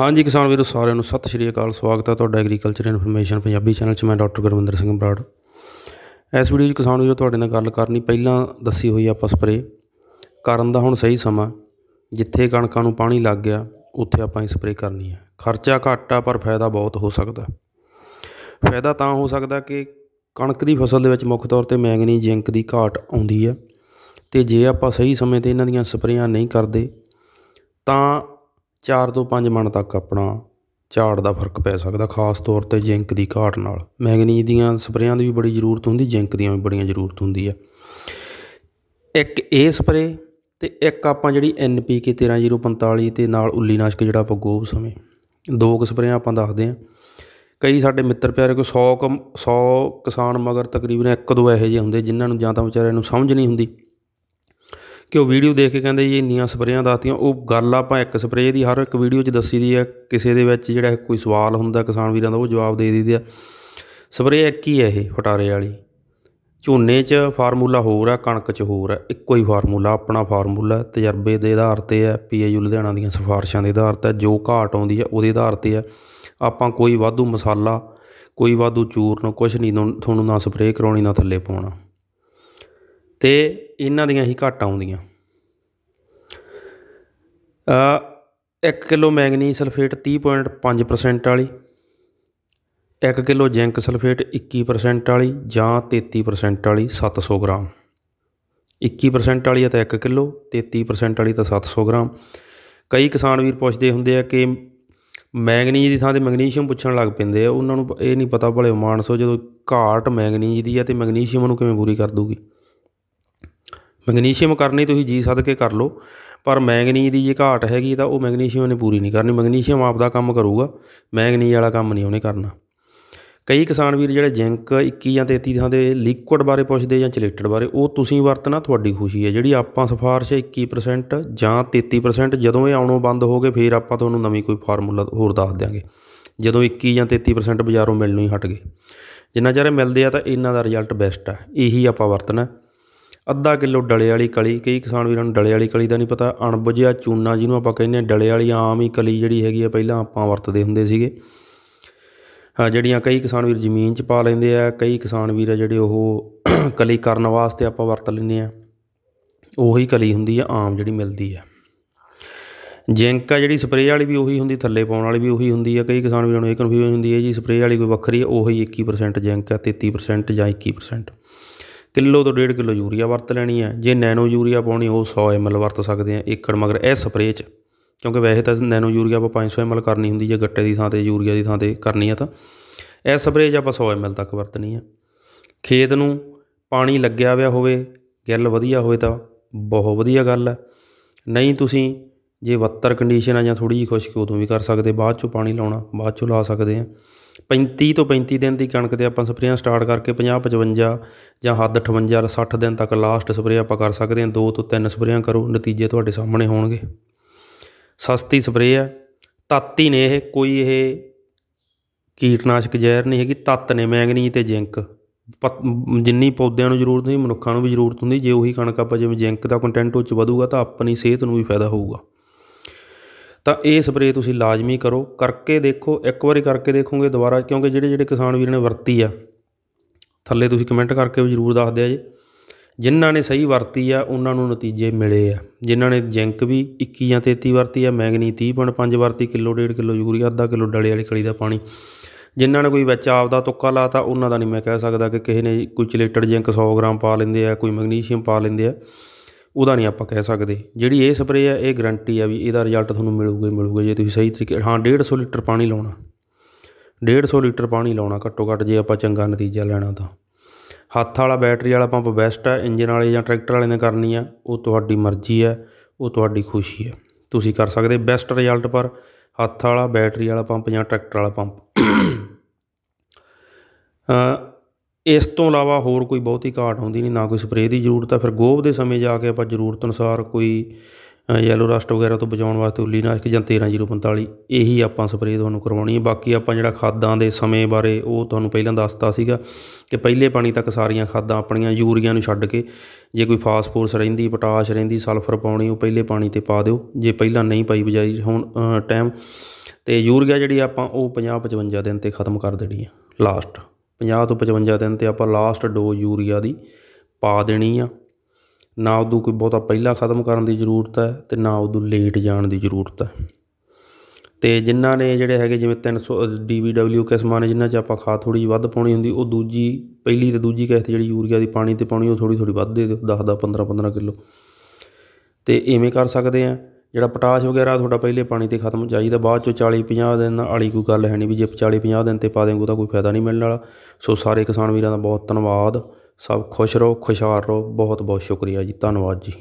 ਹਾਂਜੀ ਕਿਸਾਨ ਵੀਰੋ ਸਾਰਿਆਂ ਨੂੰ ਸਤਿ ਸ਼੍ਰੀ ਅਕਾਲ ਸਵਾਗਤ ਹੈ ਤੁਹਾਡਾ ਐਗਰੀਕਲਚਰ ਇਨਫੋਰਮੇਸ਼ਨ ਪੰਜਾਬੀ ਚੈਨਲ 'ਚ ਮੈਂ ਡਾਕਟਰ ਗੁਰਵਿੰਦਰ ਸਿੰਘ ਬਰਾੜ ਇਸ ਵੀਡੀਓ 'ਚ ਕਿਸਾਨ ਵੀਰੋ ਤੁਹਾਡੇ ਨਾਲ ਗੱਲ ਕਰਨੀ ਪਹਿਲਾਂ ਦੱਸੀ ਹੋਈ ਆਪਾਂ ਸਪਰੇ ਕਰਨ ਦਾ ਹੁਣ ਸਹੀ ਸਮਾਂ ਜਿੱਥੇ ਕਣਕਾਂ ਨੂੰ ਪਾਣੀ ਲੱਗ ਗਿਆ ਉੱਥੇ ਆਪਾਂ ਇਹ ਸਪਰੇ ਕਰਨੀ ਹੈ ਖਰਚਾ ਘੱਟ ਆ ਪਰ ਫਾਇਦਾ ਬਹੁਤ ਹੋ ਸਕਦਾ ਫਾਇਦਾ ਤਾਂ ਹੋ ਸਕਦਾ ਕਿ ਕਣਕ ਦੀ ਫਸਲ ਦੇ ਵਿੱਚ ਮੁੱਖ ਤੌਰ ਤੇ ਮੈਂਗਨੀ ਜ਼ਿੰਕ ਦੀ ਘਾਟ ਆਉਂਦੀ ਹੈ ਤੇ ਜੇ ਆਪਾਂ ਸਹੀ ਸਮੇਂ ਤੇ ਇਹਨਾਂ ਦੀਆਂ ਸਪਰੇਆਂ ਨਹੀਂ ਕਰਦੇ ਤਾਂ 4 ਤੋਂ 5 ਮਣ ਤੱਕ ਆਪਣਾ ਝਾੜ ਦਾ ਫਰਕ ਪੈ ਸਕਦਾ ਖਾਸ ਤੌਰ ਤੇ ਜ਼ਿੰਕ ਦੀ ਘਾਟ ਨਾਲ ਮੈਗਨੀਜ਼ ਦੀਆਂ ਸਪਰੇਆਂ ਦੀ ਵੀ ਬੜੀ ਜ਼ਰੂਰਤ ਹੁੰਦੀ ਜ਼ਿੰਕ ਦੀਆਂ ਵੀ ਬੜੀਆਂ ਜ਼ਰੂਰਤ ਹੁੰਦੀ ਆ ਇੱਕ ਇਹ ਸਪਰੇ ਤੇ ਇੱਕ ਆਪਾਂ ਜਿਹੜੀ NPK 13045 ਤੇ ਨਾਲ ਨਾਸ਼ਕ ਜਿਹੜਾ ਆਪਾਂ ਗੋਬ ਸਮੇਂ ਦੋ ਕੁ ਸਪਰੇਆਂ ਆਪਾਂ ਦੱਸਦੇ ਆ ਕਈ ਸਾਡੇ ਮਿੱਤਰ ਪਿਆਰੇ ਕੋਈ 100 100 ਕਿਸਾਨ ਮਗਰ ਤਕਰੀਬਨ ਇੱਕ ਦੋ ਇਹੋ ਜਿਹੇ ਹੁੰਦੇ ਜਿਨ੍ਹਾਂ ਨੂੰ ਜਾਂ ਤਾਂ ਵਿਚਾਰਿਆਂ ਨੂੰ ਸਮਝ ਨਹੀਂ ਹੁੰਦੀ ਕਿ ਉਹ ਵੀਡੀਓ ਦੇਖ ਕੇ ਕਹਿੰਦੇ ਜੀ ਇੰਨੀਆਂ ਸਪਰੇਆਂ ਦੱਸਤੀਆਂ ਉਹ ਗੱਲ ਆਪਾਂ ਇੱਕ ਸਪਰੇਅ ਦੀ ਹਰ ਇੱਕ ਵੀਡੀਓ 'ਚ ਦੱਸੀ ਦੀ ਆ ਕਿਸੇ ਦੇ ਵਿੱਚ ਜਿਹੜਾ ਕੋਈ ਸਵਾਲ ਹੁੰਦਾ ਕਿਸਾਨ ਵੀਰਾਂ ਦਾ ਉਹ ਜਵਾਬ ਦੇ ਦਿੰਦੇ ਆ ਸਪਰੇਅ ਇੱਕ ਹੀ ਹੈ ਇਹ ਫਟਾਰੇ ਵਾਲੀ ਝੋਨੇ 'ਚ ਫਾਰਮੂਲਾ ਹੋਰ ਆ ਕਣਕ 'ਚ ਹੋਰ ਆ ਇੱਕੋ ਹੀ ਫਾਰਮੂਲਾ ਆਪਣਾ ਫਾਰਮੂਲਾ ਤਜਰਬੇ ਦੇ ਆਧਾਰ ਤੇ ਆ ਪੀਏਯੂ ਲੁਧਿਆਣਾ ਦੀਆਂ ਸਿਫਾਰਿਸ਼ਾਂ ਦੇ ਆਧਾਰ ਤੇ ਜੋ ਘਾਟ ਆਉਂਦੀ ਆ ਉਹਦੇ ਆਧਾਰ ਤੇ ਆ ਆਪਾਂ ਕੋਈ ਵਾਧੂ ਮਸਾਲਾ ਕੋਈ ਵਾਧੂ ਚੂਰਨ ਕੁਝ ਨਹੀਂ ਤੁਹਾਨੂੰ ਨਾ ਸਪਰੇਅ ਕਰਾਉਣੀ ਨਾ ਥੱਲੇ ਪਾਉਣਾ ਤੇ ਇਹਨਾਂ ਦੀਆਂ ਹੀ ਘਾਟਾਂ ਆਉਂਦੀਆਂ ਇੱਕ ਕਿਲੋ ਮੈਂਗਨੀ ਸਲਫੇਟ 30.5% ਵਾਲੀ ਇੱਕ ਕਿਲੋ ਜ਼ਿੰਕ ਸਲਫੇਟ 21% ਵਾਲੀ ਜਾਂ 33% ਵਾਲੀ 700 ਗ੍ਰਾਮ 21% ਵਾਲੀ ਆ ਤਾਂ 1 ਕਿਲੋ 33% ਵਾਲੀ ਤਾਂ 700 ਗ੍ਰਾਮ ਕਈ ਕਿਸਾਨ ਵੀਰ ਪੁੱਛਦੇ ਹੁੰਦੇ ਆ ਕਿ ਮੈਗਨੀਜ਼ ਦੀ ਥਾਂ ਤੇ ਮੈਗਨੀਸ਼ੀਅਮ ਪੁੱਛਣ ਲੱਗ ਪੈਂਦੇ ਆ ਉਹਨਾਂ ਨੂੰ ਇਹ ਨਹੀਂ ਪਤਾ ਭਲੇ ਮਾਨਸੋ ਜਦੋਂ ਘਾਟ ਮੈਗਨੀਜ਼ ਦੀ ਆ ਤੇ ਮੈਗਨੀਸ਼ੀਅਮ ਨੂੰ ਕਿਵੇਂ ਪੂਰੀ ਕਰ ਦੂਗੀ ਮੈਗਨੀਸ਼ੀਅਮ ਕਰਨੀ ਤੁਸੀਂ ਜੀ ਸਦਕੇ ਕਰ ਲਓ ਪਰ ਮੈਂਗਨੀ ਦੀ ਜੇ ਘਾਟ ਹੈਗੀ ਤਾਂ ਉਹ ਮੈਗਨੀਸ਼ੀਅਮ ਨੇ ਪੂਰੀ ਨਹੀਂ ਕਰਨੀ ਮੈਗਨੀਸ਼ੀਅਮ ਆਪਦਾ ਕੰਮ ਕਰੂਗਾ ਮੈਗਨੀਜ਼ ਵਾਲਾ ਕੰਮ ਨਹੀਂ ਉਹਨੇ ਕਰਨਾ ਕਈ ਕਿਸਾਨ ਵੀਰ ਜਿਹੜੇ ਜ਼ਿੰਕ 21 ਜਾਂ 33 ਥਾਂ ਦੇ ਲਿਕੁਇਡ ਬਾਰੇ ਪੁੱਛਦੇ ਜਾਂ ਚਲੇਟਡ ਬਾਰੇ ਉਹ ਤੁਸੀਂ ਵਰਤਣਾ ਤੁਹਾਡੀ ਖੁਸ਼ੀ ਹੈ ਜਿਹੜੀ ਆਪਾਂ ਸਿਫਾਰਿਸ਼ 21% ਜਾਂ 33% ਜਦੋਂ ਇਹ ਆਉਣੋਂ ਬੰਦ ਹੋ ਗਏ ਫਿਰ ਆਪਾਂ ਤੁਹਾਨੂੰ ਨਵੀਂ ਕੋਈ ਫਾਰਮੂਲਾ ਹੋਰ ਦੱਸ ਦਿਆਂਗੇ ਜਦੋਂ 21 ਜਾਂ 33% ਬਾਜ਼ਾਰੋਂ ਮਿਲਣੋਂ ਹੀ ਹਟ ਗਏ ਜਿੰਨਾ ਚਿਰ ਮਿਲਦੇ ਆ ਤਾਂ ਇਹਨਾਂ ਦਾ ਰਿਜ਼ਲਟ ਬੈਸਟ ਆ ਇਹੀ ਆਪਾਂ ਵਰਤਣਾ ਅੱਧਾ ਕਿਲੋ ਡਲੇ ਵਾਲੀ ਕਲੀ ਕਈ ਕਿਸਾਨ ਵੀਰਾਂ ਨੂੰ ਡਲੇ ਵਾਲੀ ਕਲੀ ਦਾ ਨਹੀਂ ਪਤਾ ਅਣਬੁਝਿਆ ਚੂਨਾ ਜਿਹਨੂੰ ਆਪਾਂ ਕਹਿੰਦੇ ਆ ਡਲੇ ਵਾਲੀ ਆਮ ਹੀ ਕਲੀ ਜਿਹੜੀ ਹੈਗੀ ਆ ਪਹਿਲਾਂ ਆਪਾਂ ਵਰਤਦੇ ਹੁੰਦੇ ਸੀਗੇ ਜਿਹੜੀਆਂ ਕਈ ਕਿਸਾਨ ਵੀਰ ਜ਼ਮੀਨ 'ਚ ਪਾ ਲੈਂਦੇ ਆ ਕਈ ਕਿਸਾਨ ਵੀਰ ਆ ਜਿਹੜੇ ਉਹ ਕਲੀ ਕਰਨ ਵਾਸਤੇ ਆਪਾਂ ਵਰਤ ਲੈਂਦੇ ਆ ਉਹੀ ਕਲੀ ਹੁੰਦੀ ਆ ਆਮ ਜਿਹੜੀ ਮਿਲਦੀ ਆ ਜਿੰਕ ਆ ਜਿਹੜੀ ਸਪਰੇਅ ਵਾਲੀ ਵੀ ਉਹੀ ਹੁੰਦੀ ਥੱਲੇ ਪਾਉਣ ਵਾਲੀ ਵੀ ਉਹੀ ਹੁੰਦੀ ਆ ਕਈ ਕਿਸਾਨ ਵੀਰਾਂ ਨੂੰ ਇਹ ਕਨਫਿਊਜ਼ ਹੁੰਦੀ ਹੈ ਜੀ ਸਪਰੇਅ ਵਾਲੀ ਕੋਈ ਵੱਖਰੀ ਆ ਉਹੀ 21% ਜਿੰਕ ਆ 33% ਜਾਂ 21% ਕਿਲੋ ਤੋਂ ਡੇਢ ਕਿਲੋ ਯੂਰੀਆ ਵਰਤ ਲੈਣੀ ਹੈ ਜੇ ਨੈਨੋ ਯੂਰੀਆ ਪਾਉਣੀ ਉਹ 100 ml ਵਰਤ ਸਕਦੇ ਆ ਏਕੜ ਮਗਰ ਇਹ ਸਪਰੇਅ 'ਚ ਕਿਉਂਕਿ ਵੈਸੇ ਤਾਂ ਨੈਨੋ ਯੂਰੀਆ ਆਪਾਂ 500 ml ਕਰਨੀ ਹੁੰਦੀ ਜੇ ਗੱਟੇ ਦੀ ਥਾਂ ਤੇ ਯੂਰੀਆ ਦੀ ਥਾਂ ਤੇ ਕਰਨੀ ਆ ਤਾਂ ਇਹ ਸਪਰੇਅ 'ਚ ਆਪਾਂ 100 ml ਤੱਕ ਵਰਤਣੀ ਆ ਖੇਤ ਨੂੰ ਪਾਣੀ ਲੱਗਿਆ ਹੋਇਆ ਹੋਵੇ ਗਿੱਲ ਵਧੀਆ ਹੋਵੇ ਤਾਂ ਬਹੁਤ ਵਧੀਆ ਗੱਲ ਹੈ ਨਹੀਂ ਤੁਸੀਂ ਜੇ ਵੱਤਰ ਕੰਡੀਸ਼ਨ ਆ ਜਾਂ ਥੋੜੀ ਜਿਹੀ ਖੁਸ਼ਕ ਉਦੋਂ ਵੀ ਕਰ ਸਕਦੇ ਬਾਅਦ ਚੋਂ ਪਾਣੀ ਲਾਉਣਾ ਬਾਅਦ ਚੋਂ ਲਾ ਸਕਦੇ ਆ 35 ਤੋਂ 35 ਦਿਨ ਦੀ ਕਣਕ 'ਤੇ ਆਪਾਂ ਸਪਰੇਆਂ ਸਟਾਰਟ ਕਰਕੇ 50 55 ਜਾਂ ਹੱਦ 58 ਜਾਂ ਦਿਨ ਤੱਕ ਲਾਸਟ ਸਪਰੇਅ ਆਪਾਂ ਕਰ ਸਕਦੇ ਹਾਂ ਦੋ ਤੋਂ ਤਿੰਨ ਸਪਰੇਆਂ ਕਰੋ ਨਤੀਜੇ ਤੁਹਾਡੇ ਸਾਹਮਣੇ ਹੋਣਗੇ ਸਸਤੀ ਸਪਰੇਅ ਹੈ ਤਾਤੀ ਨੇ ਇਹ ਕੋਈ ਇਹ ਕੀਟਨਾਸ਼ਕ ਜ਼ਹਿਰ ਨਹੀਂ ਹੈਗੀ ਤੱਤ ਨੇ ਮੈਂਗਨੀ ਤੇ ਜ਼ਿੰਕ ਜਿੰਨੀ ਪੌਦਿਆਂ ਨੂੰ ਜ਼ਰੂਰਤ ਹੁੰਦੀ ਮਨੁੱਖਾਂ ਨੂੰ ਵੀ ਜ਼ਰੂਰਤ ਹੁੰਦੀ ਜੇ ਉਹੀ ਕਣਕ ਆਪਾਂ ਜਿਵੇਂ ਜ਼ਿੰਕ ਦਾ ਕੰਟੈਂਟ ਉੱਚ ਵਧੂਗਾ ਤਾਂ ਆਪਣੀ ਸਿਹਤ ਨੂੰ ਵੀ ਫਾਇਦਾ ਹੋਊਗਾ ਤਾਂ ਇਹ ਸਪਰੇਅ ਤੁਸੀਂ ਲਾਜ਼ਮੀ ਕਰੋ ਕਰਕੇ ਦੇਖੋ ਇੱਕ ਵਾਰੀ ਕਰਕੇ ਦੇਖੋਗੇ ਦੁਬਾਰਾ ਕਿਉਂਕਿ ਜਿਹੜੇ ਜਿਹੜੇ ਕਿਸਾਨ ਵੀਰ ਨੇ ਵਰਤੀ ਆ ਥੱਲੇ ਤੁਸੀਂ ਕਮੈਂਟ ਕਰਕੇ ਵੀ ਜ਼ਰੂਰ ਦੱਸ ਦਿਆ ਜੀ ਜਿਨ੍ਹਾਂ ਨੇ ਸਹੀ ਵਰਤੀ ਆ ਉਹਨਾਂ ਨੂੰ ਨਤੀਜੇ ਮਿਲੇ ਆ ਜਿਨ੍ਹਾਂ ਨੇ ਜ਼ਿੰਕ ਵੀ 21 ਜਾਂ 33 ਵਰਤੀ ਆ ਮੈਗਨੀ 30.5 ਵਰਤੀ ਕਿਲੋ 1.5 ਕਿਲੋ ਯੂਰੀਆ ਅੱਧਾ ਕਿਲੋ ਡਲੇ ਵਾਲੀ ਖਲੀ ਦਾ ਪਾਣੀ ਜਿਨ੍ਹਾਂ ਨੇ ਕੋਈ ਵਿੱਚ ਆਪਦਾ ਤੁੱਕਾ ਲਾਤਾ ਉਹਨਾਂ ਦਾ ਨਹੀਂ ਮੈਂ ਕਹਿ ਸਕਦਾ ਕਿ ਕਿਸੇ ਨੇ ਕੋਈ ਚਿਲੇਟਡ ਜ਼ਿੰਕ 100 ਗ੍ਰਾਮ ਪਾ ਲੈਂਦੇ ਆ ਕੋਈ ਮੈਗਨੀਸ਼ੀਅਮ ਪਾ ਲੈਂਦੇ ਆ ਉਹਦਾ ਨਹੀਂ ਆਪਾਂ ਕਹਿ ਸਕਦੇ ਜਿਹੜੀ ਇਹ ਸਪਰੇਅ ਆ ਇਹ ਗਰੰਟੀ ਆ ਵੀ ਇਹਦਾ ਰਿਜ਼ਲਟ ਤੁਹਾਨੂੰ ਮਿਲੂਗਾ ਹੀ ਮਿਲੂਗਾ ਜੇ ਤੁਸੀਂ ਸਹੀ ਤਰੀਕੇ ਹਾਂ 150 ਲੀਟਰ ਪਾਣੀ ਲਾਉਣਾ 150 ਲੀਟਰ ਪਾਣੀ ਲਾਉਣਾ ਘੱਟੋ ਘੱਟ ਜੇ ਆਪਾਂ ਚੰਗਾ ਨਤੀਜਾ ਲੈਣਾ ਤਾਂ ਹੱਥ ਵਾਲਾ ਬੈਟਰੀ ਵਾਲਾ ਪੰਪ ਬੈਸਟ ਹੈ ਇੰਜਨ ਵਾਲੇ ਜਾਂ ਟਰੈਕਟਰ ਵਾਲੇ ਨੇ ਕਰਨੀ ਆ ਉਹ ਤੁਹਾਡੀ ਮਰਜ਼ੀ ਹੈ ਉਹ ਤੁਹਾਡੀ ਖੁਸ਼ੀ ਹੈ ਤੁਸੀਂ ਕਰ ਸਕਦੇ ਬੈਸਟ ਰਿਜ਼ਲਟ ਪਰ ਹੱਥ ਵਾਲਾ ਬੈਟਰੀ ਵਾਲਾ ਪੰਪ ਜਾਂ ਟਰੈਕਟਰ ਵਾਲਾ ਪੰਪ ਇਸ ਤੋਂ ਇਲਾਵਾ ਹੋਰ ਕੋਈ ਬਹੁਤੀ ਘਾਟ ਆਉਂਦੀ ਨਹੀਂ ਨਾ ਕੋਈ ਸਪਰੇਅ ਦੀ ਜ਼ਰੂਰਤ ਆ ਫਿਰ ਗੋਭ ਦੇ ਸਮੇਂ ਜਾ ਕੇ ਆਪਾਂ ਜ਼ਰੂਰਤ ਅਨੁਸਾਰ ਕੋਈ ਯੈਲੋ ਰਸਟ ਵਗੈਰਾ ਤੋਂ ਬਚਾਉਣ ਵਾਸਤੇ ਉੱਲੀ ਨਾਸ਼ਕ ਜਾਂ 13045 ਇਹੀ ਆਪਾਂ ਸਪਰੇਅ ਤੁਹਾਨੂੰ ਕਰਵਾਉਣੀ ਹੈ ਬਾਕੀ ਆਪਾਂ ਜਿਹੜਾ ਖਾਦਾਂ ਦੇ ਸਮੇਂ ਬਾਰੇ ਉਹ ਤੁਹਾਨੂੰ ਪਹਿਲਾਂ ਦੱਸਤਾ ਸੀਗਾ ਕਿ ਪਹਿਲੇ ਪਾਣੀ ਤੱਕ ਸਾਰੀਆਂ ਖਾਦਾਂ ਆਪਣੀਆਂ ਯੂਰੀਆ ਨੂੰ ਛੱਡ ਕੇ ਜੇ ਕੋਈ ਫਾਸਫੋਰਸ ਰਹਿੰਦੀ ਪੋਟਾਸ਼ ਰਹਿੰਦੀ ਸਲਫਰ ਪਾਉਣੀ ਉਹ ਪਹਿਲੇ ਪਾਣੀ ਤੇ ਪਾ ਦਿਓ ਜੇ ਪਹਿਲਾਂ ਨਹੀਂ ਪਾਈ ਬਜਾਈ ਹੁਣ ਟਾਈਮ ਤੇ ਯੂਰੀਆ ਜਿਹੜੀ ਆਪਾਂ ਉਹ 50 55 ਦਿਨ ਤੇ ਖਤਮ ਕਰ ਦੇਣੀ ਹੈ ਲਾਸਟ 50 ਤੋਂ 55 ਦਿਨ ਤੇ ਆਪਾਂ ਲਾਸਟ ਡੋਜ਼ ਯੂਰੀਆ ਦੀ ਪਾ ਦੇਣੀ ਆ ਨਾ ਉਹਦੂ ਕੋਈ ਬਹੁਤਾ ਪਹਿਲਾਂ ਖਤਮ ਕਰਨ ਦੀ ਜ਼ਰੂਰਤ ਹੈ ਤੇ ਨਾ ਉਹਦੂ ਲੇਟ ਜਾਣ ਦੀ ਜ਼ਰੂਰਤ ਹੈ ਤੇ ਜਿਨ੍ਹਾਂ ਨੇ ਜਿਹੜੇ ਹੈਗੇ ਜਿਵੇਂ 300 DBW ਕਿਸਮਾਂ ਨੇ ਜਿਨ੍ਹਾਂ 'ਚ ਆਪਾਂ ਖਾਦ ਥੋੜੀ ਜਿਹੀ ਵੱਧ ਪਾਉਣੀ ਹੁੰਦੀ ਉਹ ਦੂਜੀ ਪਹਿਲੀ ਤੇ ਦੂਜੀ ਕਿਸ਼ਤ ਜਿਹੜੀ ਯੂਰੀਆ ਦੀ ਪਾਣੀ ਤੇ ਪਾਉਣੀ ਉਹ ਥੋੜੀ ਥੋੜੀ ਵੱਧ ਦੇ ਦਿਓ 10 10 15 15 ਕਿਲੋ ਤੇ ਐਵੇਂ ਕਰ ਸਕਦੇ ਆ ਜਿਹੜਾ ਪੋਟਾਸ਼ ਵਗੈਰਾ ਤੁਹਾਡਾ ਪਹਿਲੇ ਪਾਣੀ ਤੇ ਖਤਮ ਚਾਹੀਦਾ ਬਾਅਦ ਚੋ 40 50 ਦਿਨ ਵਾਲੀ ਕੋਈ ਗੱਲ ਹੈ ਨਹੀਂ ਵੀ ਜੇ 40 50 ਦਿਨ ਤੇ ਪਾ ਦੇਂਗੇ ਤਾਂ ਕੋਈ ਫਾਇਦਾ ਨਹੀਂ ਮਿਲਣ ਵਾਲਾ ਸੋ ਸਾਰੇ ਕਿਸਾਨ ਵੀਰਾਂ ਦਾ ਬਹੁਤ ਧੰਨਵਾਦ ਸਭ ਖੁਸ਼ ਰਹੋ ਖੁਸ਼ਹਾਲ ਰਹੋ ਬਹੁਤ ਬਹੁਤ ਸ਼ੁਕਰੀਆ ਜੀ ਧੰਨਵਾਦ ਜੀ